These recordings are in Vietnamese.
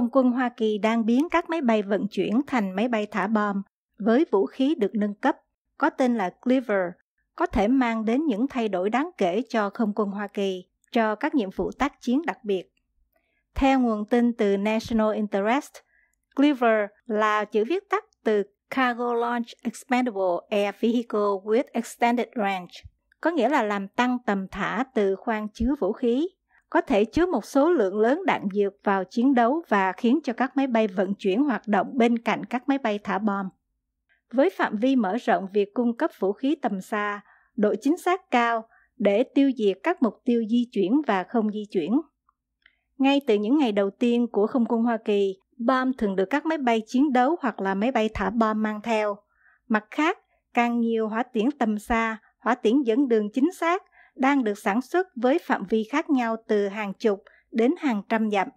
không quân Hoa Kỳ đang biến các máy bay vận chuyển thành máy bay thả bom với vũ khí được nâng cấp, có tên là Cleaver, có thể mang đến những thay đổi đáng kể cho không quân Hoa Kỳ cho các nhiệm vụ tác chiến đặc biệt. Theo nguồn tin từ National Interest, Cleaver là chữ viết tắt từ Cargo Launch Expandable Air Vehicle with Extended Range, có nghĩa là làm tăng tầm thả từ khoang chứa vũ khí có thể chứa một số lượng lớn đạn dược vào chiến đấu và khiến cho các máy bay vận chuyển hoạt động bên cạnh các máy bay thả bom. Với phạm vi mở rộng việc cung cấp vũ khí tầm xa, độ chính xác cao để tiêu diệt các mục tiêu di chuyển và không di chuyển. Ngay từ những ngày đầu tiên của không quân Hoa Kỳ, bom thường được các máy bay chiến đấu hoặc là máy bay thả bom mang theo. Mặt khác, càng nhiều hỏa tiễn tầm xa, hỏa tiễn dẫn đường chính xác – đang được sản xuất với phạm vi khác nhau từ hàng chục đến hàng trăm dặm.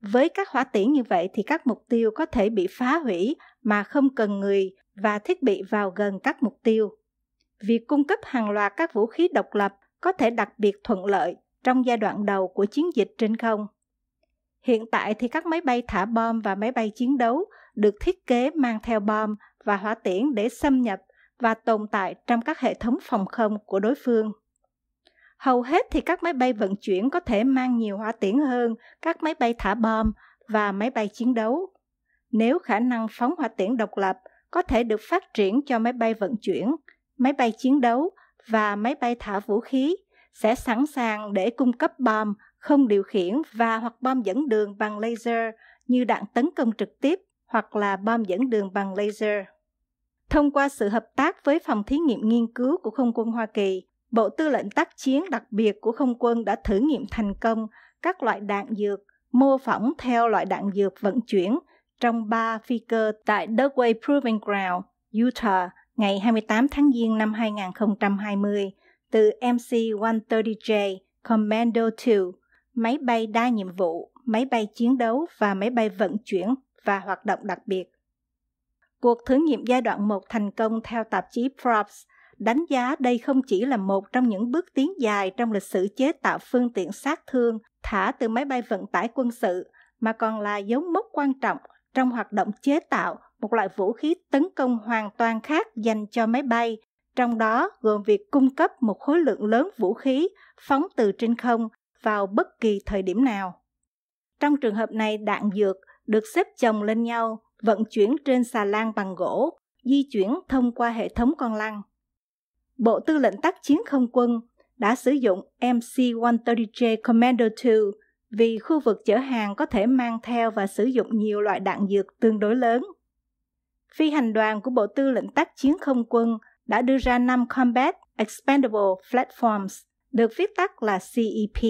Với các hỏa tiễn như vậy thì các mục tiêu có thể bị phá hủy mà không cần người và thiết bị vào gần các mục tiêu. Việc cung cấp hàng loạt các vũ khí độc lập có thể đặc biệt thuận lợi trong giai đoạn đầu của chiến dịch trên không. Hiện tại thì các máy bay thả bom và máy bay chiến đấu được thiết kế mang theo bom và hỏa tiễn để xâm nhập và tồn tại trong các hệ thống phòng không của đối phương. Hầu hết thì các máy bay vận chuyển có thể mang nhiều hỏa tiễn hơn các máy bay thả bom và máy bay chiến đấu. Nếu khả năng phóng hỏa tiễn độc lập có thể được phát triển cho máy bay vận chuyển, máy bay chiến đấu và máy bay thả vũ khí sẽ sẵn sàng để cung cấp bom không điều khiển và hoặc bom dẫn đường bằng laser như đạn tấn công trực tiếp hoặc là bom dẫn đường bằng laser. Thông qua sự hợp tác với phòng thí nghiệm nghiên cứu của Không quân Hoa Kỳ, Bộ Tư lệnh tác chiến đặc biệt của không quân đã thử nghiệm thành công các loại đạn dược mô phỏng theo loại đạn dược vận chuyển trong ba phi cơ tại Dugway Proving Ground, Utah ngày 28 tháng Giêng năm 2020 từ MC-130J Commando 2, máy bay đa nhiệm vụ, máy bay chiến đấu và máy bay vận chuyển và hoạt động đặc biệt. Cuộc thử nghiệm giai đoạn 1 thành công theo tạp chí Props đánh giá đây không chỉ là một trong những bước tiến dài trong lịch sử chế tạo phương tiện sát thương thả từ máy bay vận tải quân sự, mà còn là dấu mốc quan trọng trong hoạt động chế tạo một loại vũ khí tấn công hoàn toàn khác dành cho máy bay, trong đó gồm việc cung cấp một khối lượng lớn vũ khí phóng từ trên không vào bất kỳ thời điểm nào. Trong trường hợp này, đạn dược được xếp chồng lên nhau, vận chuyển trên xà lan bằng gỗ, di chuyển thông qua hệ thống con lăn. Bộ Tư lệnh tác chiến không quân đã sử dụng MC-130J Commander 2 vì khu vực chở hàng có thể mang theo và sử dụng nhiều loại đạn dược tương đối lớn. Phi hành đoàn của Bộ Tư lệnh tác chiến không quân đã đưa ra 5 Combat Expandable Platforms, được viết tắt là CEP,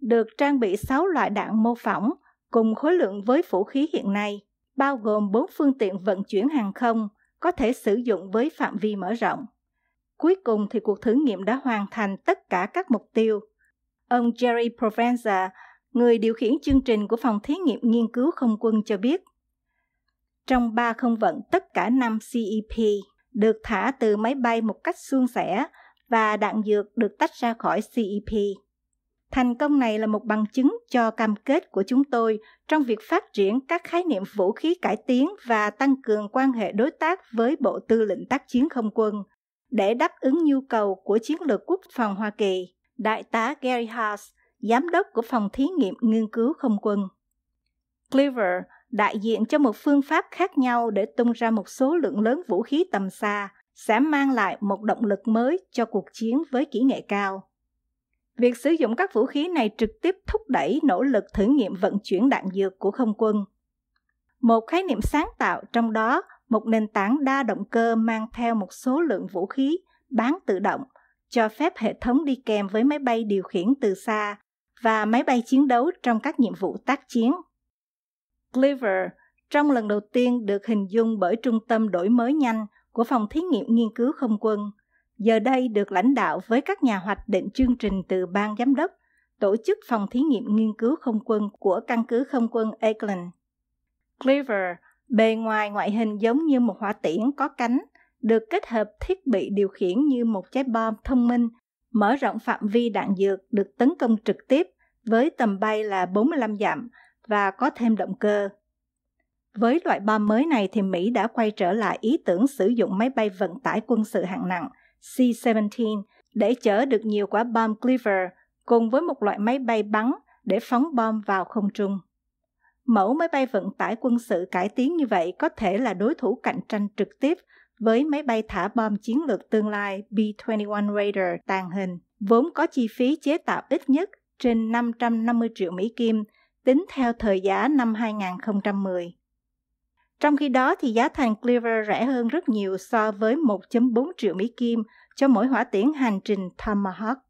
được trang bị 6 loại đạn mô phỏng cùng khối lượng với vũ khí hiện nay, bao gồm 4 phương tiện vận chuyển hàng không có thể sử dụng với phạm vi mở rộng. Cuối cùng thì cuộc thử nghiệm đã hoàn thành tất cả các mục tiêu. Ông Jerry Provenza, người điều khiển chương trình của phòng thí nghiệm nghiên cứu không quân cho biết. Trong ba không vận tất cả năm CEP được thả từ máy bay một cách suôn sẻ và đạn dược được tách ra khỏi CEP. Thành công này là một bằng chứng cho cam kết của chúng tôi trong việc phát triển các khái niệm vũ khí cải tiến và tăng cường quan hệ đối tác với Bộ Tư lệnh Tác chiến Không quân, để đáp ứng nhu cầu của chiến lược quốc phòng Hoa Kỳ, Đại tá Gary Haas, giám đốc của phòng thí nghiệm nghiên cứu không quân. Cleaver đại diện cho một phương pháp khác nhau để tung ra một số lượng lớn vũ khí tầm xa sẽ mang lại một động lực mới cho cuộc chiến với kỹ nghệ cao. Việc sử dụng các vũ khí này trực tiếp thúc đẩy nỗ lực thử nghiệm vận chuyển đạn dược của không quân. Một khái niệm sáng tạo trong đó một nền tảng đa động cơ mang theo một số lượng vũ khí bán tự động, cho phép hệ thống đi kèm với máy bay điều khiển từ xa và máy bay chiến đấu trong các nhiệm vụ tác chiến. Cleaver trong lần đầu tiên được hình dung bởi Trung tâm Đổi mới Nhanh của Phòng Thí nghiệm Nghiên cứu Không quân, giờ đây được lãnh đạo với các nhà hoạch định chương trình từ ban giám đốc, tổ chức phòng thí nghiệm nghiên cứu không quân của căn cứ không quân Eglin. Cleaver Bề ngoài ngoại hình giống như một hỏa tiễn có cánh, được kết hợp thiết bị điều khiển như một trái bom thông minh, mở rộng phạm vi đạn dược được tấn công trực tiếp với tầm bay là 45 dặm và có thêm động cơ. Với loại bom mới này thì Mỹ đã quay trở lại ý tưởng sử dụng máy bay vận tải quân sự hạng nặng C-17 để chở được nhiều quả bom Cleaver cùng với một loại máy bay bắn để phóng bom vào không trung mẫu máy bay vận tải quân sự cải tiến như vậy có thể là đối thủ cạnh tranh trực tiếp với máy bay thả bom chiến lược tương lai B-21 Raider tàn hình, vốn có chi phí chế tạo ít nhất trên 550 triệu Mỹ Kim, tính theo thời giá năm 2010. Trong khi đó thì giá thành Cleaver rẻ hơn rất nhiều so với 1.4 triệu Mỹ Kim cho mỗi hỏa tiễn hành trình Tomahawk.